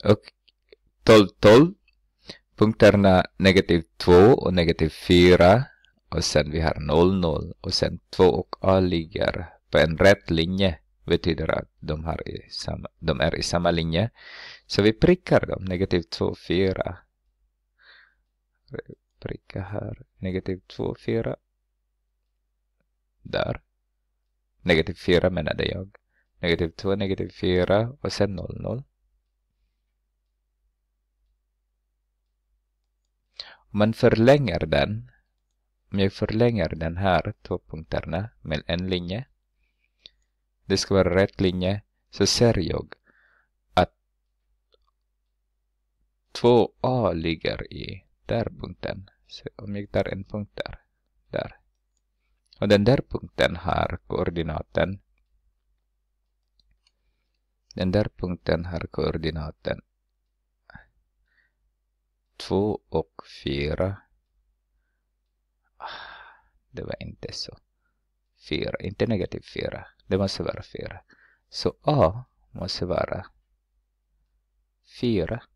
12, 12 punkterna negativ 2 och negativ 4 och sen vi har 0, 0 och sen 2 och A ligger på en rätt linje betyder att de, har i samma, de är i samma linje. Så vi prickar dem, negativ 2, 4. Pricka här, negativ 2, 4. Där. Negativ 4 menade jag. Negativ 2, negativ 4 och sen 0, 0. man förlänger den. om Jag förlänger den här två punkterna med en linje. Det ska vara rätt linje. Så ser jag att två a ligger i där punkten. Så om jag tar en punkt där. där. Och den där punkten har koordinaten. Den där punkten har koordinaten två och fyra. Ah, det var inte så. Fyra, inte negativ fyra. Det måste vara fyra. Så A måste vara fyra